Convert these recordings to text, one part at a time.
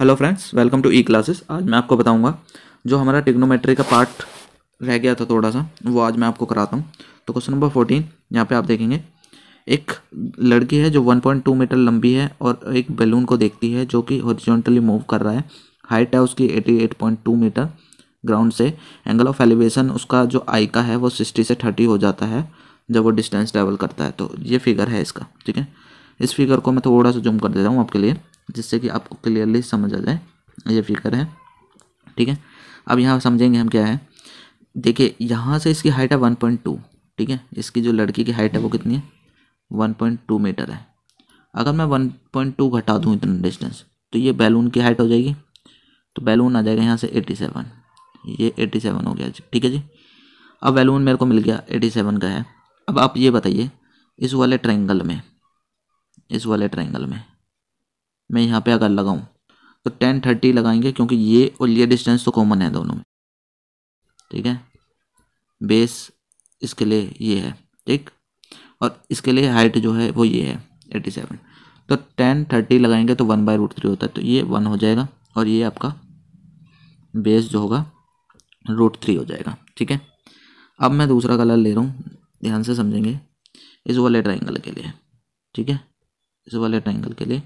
hello friends welcome to E classes आज मैं आपको बताऊंगा जो हमारा टिग्नोमेट्री का पार्ट रह गया था थोड़ा सा वो आज मैं आपको कराता हूँ तो क्वेश्चन नंबर फोर्टीन यहाँ पे आप देखेंगे एक लड़की है जो 1.2 मीटर लंबी है और एक बैलून को देखती है जो कि हॉरिजॉन्टली मूव कर रहा है हाइट है उसकी एटी मीटर ग्राउंड से एंगल ऑफ एलिवेशन उसका जो आई का है वो सिक्सटी से थर्टी हो जाता है जब वो डिस्टेंस ट्रेवल करता है तो ये फिगर है इसका ठीक है इस फिगर को मैं थोड़ा सा जूम कर देता हूँ आपके लिए जिससे कि आपको क्लियरली समझ आ जाए ये फिगर है ठीक है अब यहाँ समझेंगे हम क्या है देखिए यहाँ से इसकी हाइट है वन पॉइंट टू ठीक है इसकी जो लड़की की हाइट है वो कितनी है वन पॉइंट टू मीटर है अगर मैं वन पॉइंट टू घटा दूँ इतना डिस्टेंस तो ये बैलून की हाइट हो जाएगी तो बैलून आ जाएगा यहाँ से एटी सेवन ये एटी सेवन हो गया जी ठीक है जी अब बैलून मेरे को मिल गया एटी सेवन का है अब आप ये बताइए इस वाले ट्रायंगल में इस वाले ट्रायंगल में मैं यहाँ पे अगर लगाऊँ तो टेन थर्टी लगाएंगे क्योंकि ये और ये डिस्टेंस तो कॉमन है दोनों में ठीक है बेस इसके लिए ये है ठीक और इसके लिए हाइट जो है वो ये है एटी सेवन तो टेन थर्टी लगाएंगे तो वन बाई रूट थ्री होता है तो ये वन हो जाएगा और ये आपका बेस जो होगा रूट थ्री हो जाएगा ठीक है अब मैं दूसरा कलर ले रहा हूँ ध्यान से समझेंगे इस वाले ट्राइंगल के लिए ठीक है इस वाले ट्राइंगल के लिए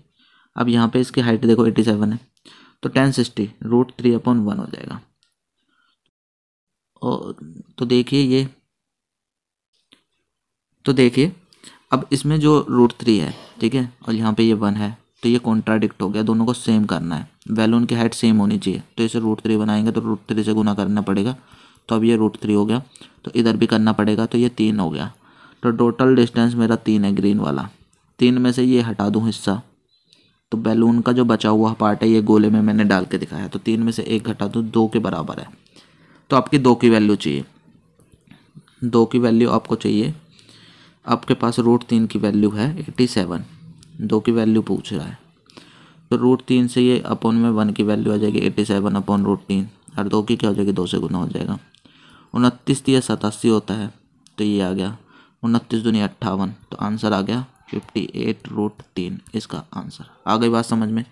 अब यहाँ पे इसकी हाइट देखो एटी सेवन है तो tan sixty root three upon one हो जाएगा और तो देखिए ये तो देखिए अब इसमें जो रूट थ्री है ठीक है और यहाँ पे ये वन है तो ये कॉन्ट्राडिक्ट हो गया दोनों को सेम करना है वैलून की हाइट सेम होनी चाहिए तो इसे रूट थ्री बनाएंगे तो रूट थ्री से गुना करना पड़ेगा तो अब ये रूट थ्री हो गया तो इधर भी करना पड़ेगा तो ये तीन हो गया तो टोटल डिस्टेंस मेरा तीन है ग्रीन वाला तीन में से ये हटा दूँ हिस्सा तो बैलून का जो बचा हुआ पार्ट है ये गोले में मैंने डाल के दिखाया तो तीन में से एक घटा दूँ दो के बराबर है तो आपकी दो की वैल्यू चाहिए दो की वैल्यू आपको चाहिए आपके पास रूट तीन की वैल्यू है एट्टी सेवन दो की वैल्यू पूछ रहा है तो रूट तीन से ये अपॉन में वन की वैल्यू आ जाएगी एट्टी सेवन अपॉन रूट तीन और दो की क्या हो जाएगी दो से गुना हो जाएगा उनतीस या सतासी होता है तो ये आ गया उनतीस दुनिया अट्ठावन तो आंसर आ गया फिफ्टी एट रूट तीन इसका आंसर आ गई बात समझ में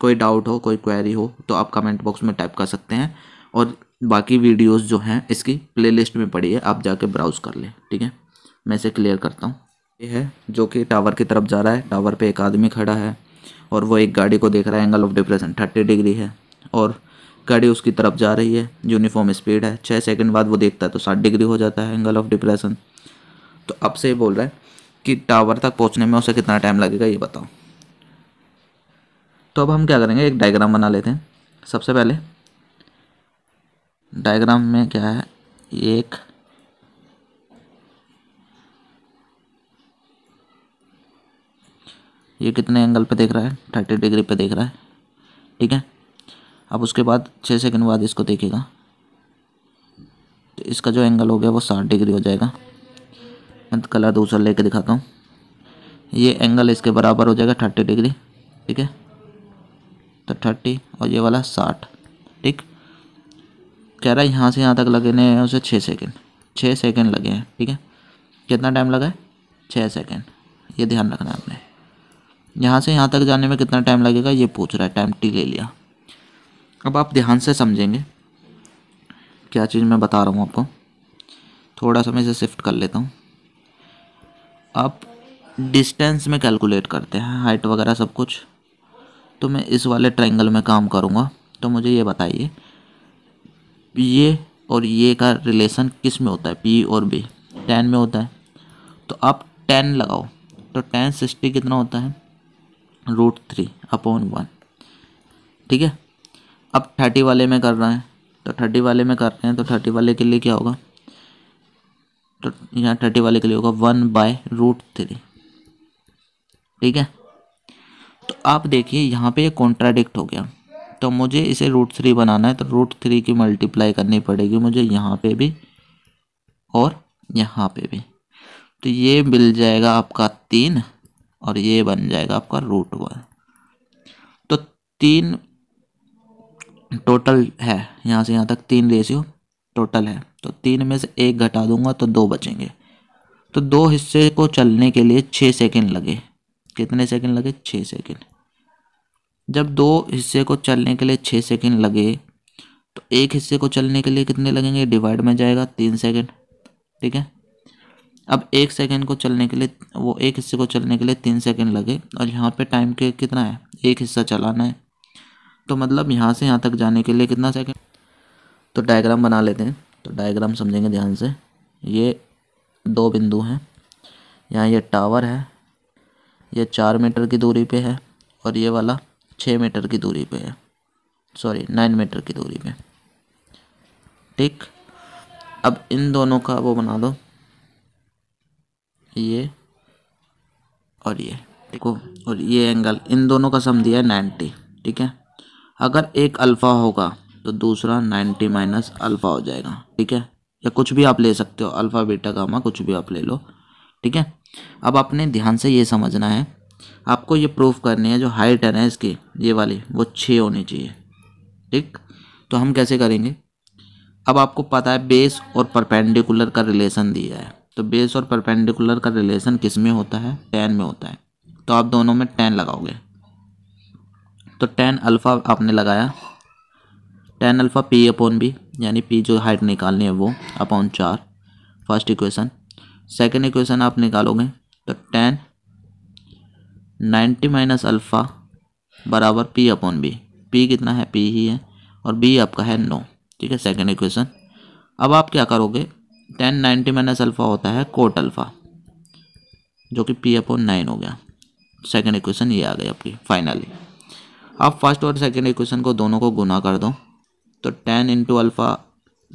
कोई डाउट हो कोई क्वेरी हो तो आप कमेंट बॉक्स में टाइप कर सकते हैं और बाकी वीडियोस जो हैं इसकी प्लेलिस्ट में पड़ी है आप जाके ब्राउज कर लें ठीक है मैं इसे क्लियर करता हूँ ये है जो कि टावर की तरफ जा रहा है टावर पर एक आदमी खड़ा है और वो एक गाड़ी को देख रहा है angle of depression thirty degree है और गाड़ी उसकी तरफ जा रही है यूनिफॉर्म स्पीड है छः सेकंड बाद वो देखता है तो साठ डिग्री हो जाता है एंगल ऑफ डिप्रेशन तो आपसे ये बोल रहा है कि टावर तक पहुंचने में उसे कितना टाइम लगेगा ये बताओ तो अब हम क्या करेंगे एक डायग्राम बना लेते हैं सबसे पहले डायग्राम में क्या है एक ये कितने एंगल पे देख रहा है थर्टी डिग्री पे देख रहा है ठीक है अब उसके बाद छः सेकंड बाद इसको देखेगा तो इसका जो एंगल हो गया वो साठ डिग्री हो जाएगा मैं तो कलर दूसरा लेके दिखाता हूँ ये एंगल इसके बराबर हो जाएगा थर्टी डिग्री ठीक है तो थर्टी और ये वाला साठ ठीक कह रहा है यहाँ से यहाँ तक लगने हैं उसे छः सेकेंड छः सेकेंड लगे हैं ठीक है कितना टाइम लगा है छः सेकेंड ये ध्यान रखना है आपने यहाँ से यहाँ तक जाने में कितना टाइम लगेगा ये पूछ रहा है टाइम टी ले लिया अब आप ध्यान से समझेंगे क्या चीज़ मैं बता रहा हूँ आपको थोड़ा सा मैं इसे शिफ्ट कर लेता हूँ आप डिस्टेंस में कैलकुलेट करते हैं हाइट वगैरह सब कुछ तो मैं इस वाले ट्रायंगल में काम करूँगा तो मुझे ये बताइए ये और ये का रिलेशन किस में होता है पी और बी टेन में होता है तो आप टेन लगाओ तो टेन सिक्सटी कितना होता है रूट थ्री अपॉन वन ठीक है अब थर्टी वाले में कर रहे हैं तो थर्टी वाले में कर रहे हैं तो थर्टी वाले के लिए क्या होगा यहाँ थर्टी वाले के लिए होगा वन बाय रूट थ्री ठीक है तो आप देखिए यहाँ पे ये कॉन्ट्राडिक्ट हो गया तो मुझे इसे रूट थ्री बनाना है तो रूट थ्री की मल्टीप्लाई करनी पड़ेगी मुझे यहाँ पे भी और यहाँ पे भी तो ये मिल जाएगा आपका तीन और ये बन जाएगा आपका रूट वन तो तीन टोटल है यहाँ से यहाँ तक तीन रेशियो टोटल है तो तीन में से एक घटा दूंगा तो दो बचेंगे तो दो हिस्से को चलने के लिए छः सेकेंड लगे कितने सेकेंड लगे छः सेकेंड जब दो हिस्से को चलने के लिए छः सेकेंड लगे तो एक हिस्से को चलने के लिए कितने लगेंगे डिवाइड में जाएगा तीन सेकेंड ठीक है अब एक सेकेंड को चलने के लिए वो एक हिस्से को चलने के लिए तीन सेकेंड लगे और यहाँ पे टाइम के कितना है एक हिस्सा चलाना है तो मतलब यहाँ से यहाँ तक जाने के लिए कितना सेकेंड तो डायग्राम बना लेते हैं तो डायग्राम समझेंगे ध्यान से ये दो बिंदु हैं यहाँ ये टावर है ये चार मीटर की दूरी पे है और ये वाला छः मीटर की दूरी पे है सॉरी नाइन मीटर की दूरी पे ठीक अब इन दोनों का वो बना दो ये और ये देखो और ये एंगल इन दोनों का सम दिया है नाइन्टी ठीक है अगर एक अल्फ़ा होगा तो दूसरा नाइन्टी माइनस अल्फ़ा हो जाएगा ठीक है या कुछ भी आप ले सकते हो अल्फ़ा बीटा गामा कुछ भी आप ले लो ठीक है अब आपने ध्यान से ये समझना है आपको ये प्रूफ करनी है जो हाइट है ना इसकी ये वाली वो छः होनी चाहिए ठीक तो हम कैसे करेंगे अब आपको पता है बेस और परपेंडिकुलर का रिलेशन दिया है तो बेस और परपेंडिकुलर का रिलेशन किस में होता है टेन में होता है तो आप दोनों में टेन लगाओगे तो टेन अल्फ़ा आपने लगाया tan alpha P upon B यानी पी जो हाइट निकालनी है वो अपॉन चार फर्स्ट इक्वेशन सेकेंड इक्वेशन आप निकालोगे तो टेन नाइन्टी माइनस अल्फ़ा बराबर पी अपॉन बी पी कितना है पी ही है और बी आपका है नो ठीक है सेकेंड इक्वेशन अब आप क्या करोगे टेन नाइन्टी माइनस अल्फ़ा होता है कोट अल्फ़ा जो कि पी अपॉन नाइन हो गया सेकेंड इक्वेशन ये आ गई आपकी फाइनली आप फर्स्ट और सेकेंड इक्वेशन को दोनों को गुना कर दो तो tan into alpha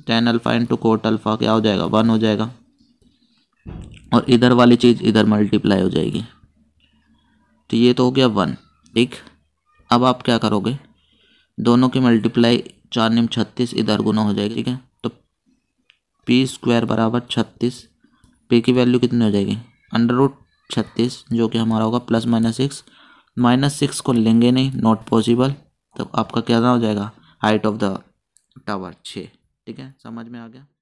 tan alpha into cot alpha क्या हो जाएगा वन हो जाएगा और इधर वाली चीज़ इधर मल्टीप्लाई हो जाएगी तो ये तो हो गया वन ठीक अब आप क्या करोगे दोनों की मल्टीप्लाई चार निम छत्तीस इधर गुना हो जाएगी ठीक है तो पी स्क्वायर बराबर छत्तीस पी की वैल्यू कितनी हो जाएगी अंडर रूट छत्तीस जो कि हमारा होगा plus minus six minus six को लेंगे नहीं नॉट पॉसिबल तो आपका क्या हो जाएगा हाइट ऑफ द टावर छः ठीक है समझ में आ गया